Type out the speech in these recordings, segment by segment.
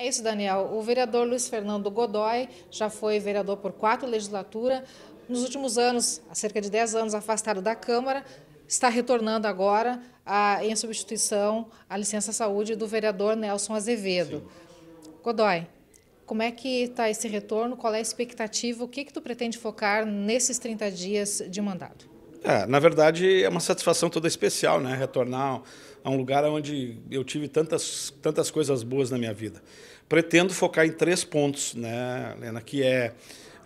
É isso, Daniel. O vereador Luiz Fernando Godoy já foi vereador por quatro legislaturas. Nos últimos anos, há cerca de 10 anos, afastado da Câmara, está retornando agora a, em substituição à licença-saúde do vereador Nelson Azevedo. Sim. Godoy, como é que está esse retorno? Qual é a expectativa? O que, que tu pretende focar nesses 30 dias de mandato? É, na verdade, é uma satisfação toda especial, né? Retornar a um lugar onde eu tive tantas, tantas coisas boas na minha vida. Pretendo focar em três pontos, né, Lena? Que é,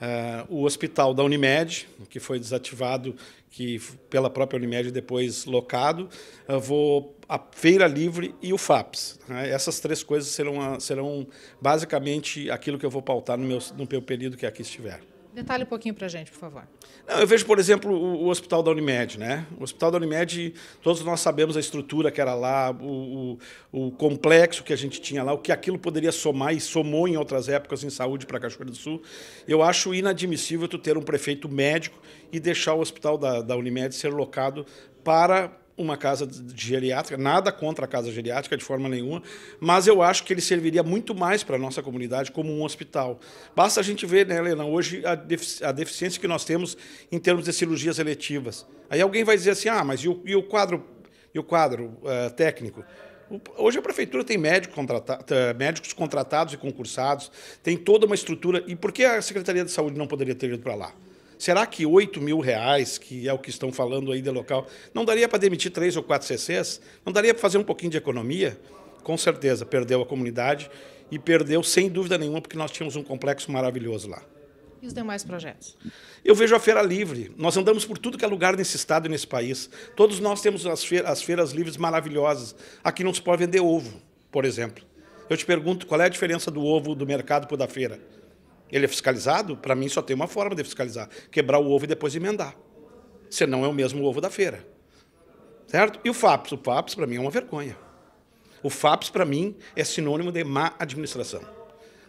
eh, o hospital da Unimed, que foi desativado que pela própria Unimed depois locado. Eu vou a Feira Livre e o FAPS. Né? Essas três coisas serão, serão basicamente aquilo que eu vou pautar no meu, no meu período que aqui estiver. Detalhe um pouquinho para a gente, por favor. Não, eu vejo, por exemplo, o, o, Hospital da Unimed. Né? O Hospital da Unimed, todos nós sabemos a estrutura que era lá, o, o, o complexo que a gente tinha lá, o que aquilo poderia somar e somou em outras épocas em saúde para Cachoeira do Sul. Eu acho inadmissível tu ter um prefeito médico e deixar o Hospital da, da Unimed ser locado para uma casa geriátrica, nada contra a casa geriátrica de forma nenhuma, mas eu acho que ele serviria muito mais para a nossa comunidade como um hospital. Basta a gente ver, né, Helena, hoje a, defici a deficiência que nós temos em termos de cirurgias eletivas. Aí alguém vai dizer assim, ah, mas e o, e o quadro, e o quadro uh, técnico? Hoje a prefeitura tem médico contrata eh, médicos contratados e concursados, tem toda uma estrutura. E por que a Secretaria de Saúde não poderia ter ido para lá? Será que 8 mil reais, que é o que estão falando aí de local, não daria para demitir três ou quatro CCs? Não daria para fazer um pouquinho de economia? Com certeza, perdeu a comunidade e perdeu sem dúvida nenhuma, porque nós tínhamos um complexo maravilhoso lá. E os demais projetos? Eu vejo a Feira Livre. Nós andamos por tudo que é lugar nesse estado e nesse país. Todos nós temos as feiras, as feiras livres maravilhosas. Aqui não se pode vender ovo, por exemplo. Eu te pergunto qual é a diferença do ovo do mercado para o da feira? Ele é fiscalizado? Para mim, só tem uma forma de fiscalizar: quebrar o ovo e depois emendar. Senão é o mesmo ovo da feira. Certo? E o FAPS? O FAPS, para mim, é uma vergonha. O FAPS, para mim, é sinônimo de má administração,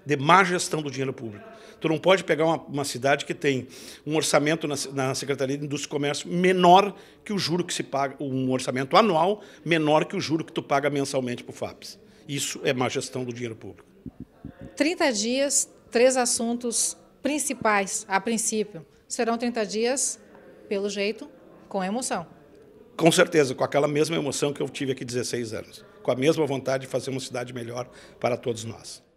de má gestão do dinheiro público. Tu não pode pegar uma, uma cidade que tem um orçamento na, na, Secretaria de Indústria e Comércio menor que o juro que se paga, um orçamento anual menor que o juro que tu paga mensalmente para o FAPS. Isso é má gestão do dinheiro público. 30 dias, três assuntos principais, a princípio. Serão 30 dias, pelo jeito, com emoção. Com certeza, com aquela mesma emoção que eu tive aqui 16 anos. Com a mesma vontade de fazer uma cidade melhor para todos nós.